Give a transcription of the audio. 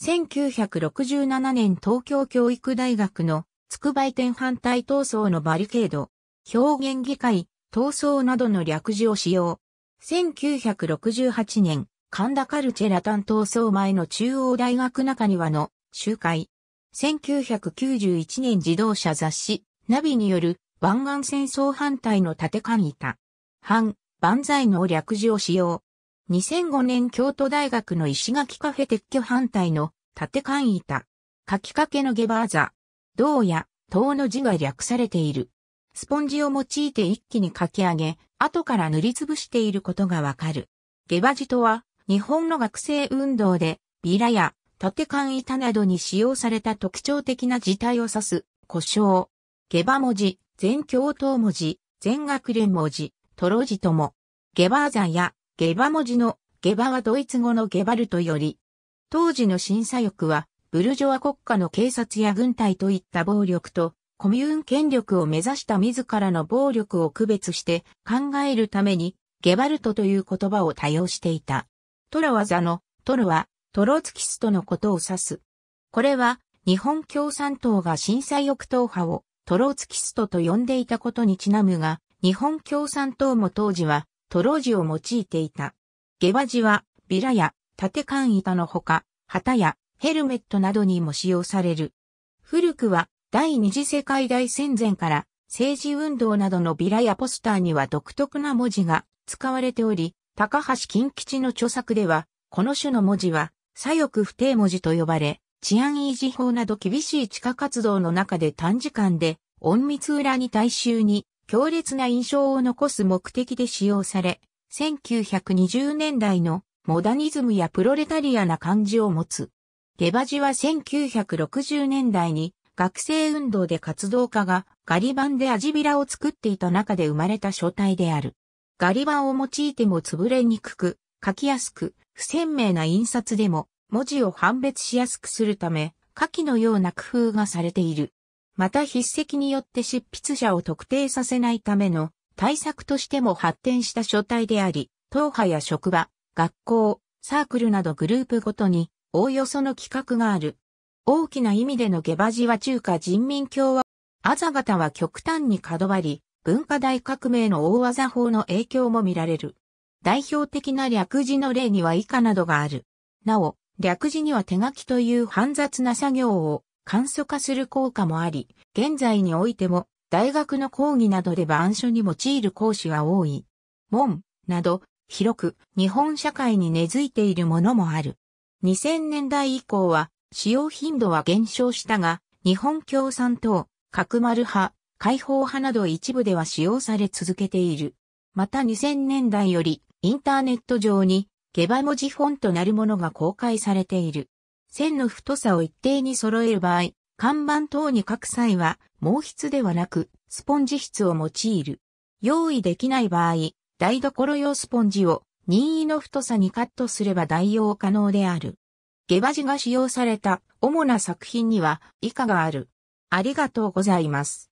1967年東京教育大学のつくば移転反対闘争のバリケード、表現議会、闘争などの略字を使用。1968年、神田カルチェラ担闘争前の中央大学中庭の集会。1991年自動車雑誌、ナビによる湾岸戦争反対のて間板。反、万歳の略字を使用。2005年京都大学の石垣カフェ撤去反対の縦勘板。書きかけのゲバーザ。銅や銅の字が略されている。スポンジを用いて一気に書き上げ、後から塗りつぶしていることがわかる。ゲバジとは、日本の学生運動で、ビラや縦勘板などに使用された特徴的な字体を指す、故障。ゲバ文字、全教頭文字、全学連文字、トロ字とも。ゲバーザや下馬文字の下馬はドイツ語のゲバルトより、当時の審査欲は、ブルジョア国家の警察や軍隊といった暴力と、コミューン権力を目指した自らの暴力を区別して考えるために、ゲバルトという言葉を多用していた。トラワザの、トロは、トロツキストのことを指す。これは、日本共産党が震災翼党派をトロツキストと呼んでいたことにちなむが、日本共産党も当時はトロジを用いていた。下馬地は、ビラや、縦管板のほか、旗や、ヘルメットなどにも使用される。古くは、第二次世界大戦前から、政治運動などのビラやポスターには独特な文字が使われており、高橋金吉の著作では、この種の文字は、左翼不定文字と呼ばれ、治安維持法など厳しい地下活動の中で短時間で、隠密裏に大衆に強烈な印象を残す目的で使用され、1920年代のモダニズムやプロレタリアな感じを持つ。レバジは1960年代に学生運動で活動家がガリ版でアジビラを作っていた中で生まれた書体である。ガリ版を用いても潰れにくく、書きやすく、不鮮明な印刷でも文字を判別しやすくするため、下記のような工夫がされている。また筆跡によって執筆者を特定させないための対策としても発展した書体であり、党派や職場、学校、サークルなどグループごとに、おおよその規格がある。大きな意味での下馬寺は中華人民共和、あざがは極端に角張り、文化大革命の大技法の影響も見られる。代表的な略字の例には以下などがある。なお、略字には手書きという煩雑な作業を簡素化する効果もあり、現在においても大学の講義などで板書に用いる講師は多い。門など広く日本社会に根付いているものもある。2000年代以降は使用頻度は減少したが、日本共産党、角丸派、解放派など一部では使用され続けている。また2000年代よりインターネット上に下馬文字フォンとなるものが公開されている。線の太さを一定に揃える場合、看板等に書く際は、毛筆ではなく、スポンジ筆を用いる。用意できない場合、台所用スポンジを任意の太さにカットすれば代用可能である。下馬地が使用された主な作品には以下がある。ありがとうございます。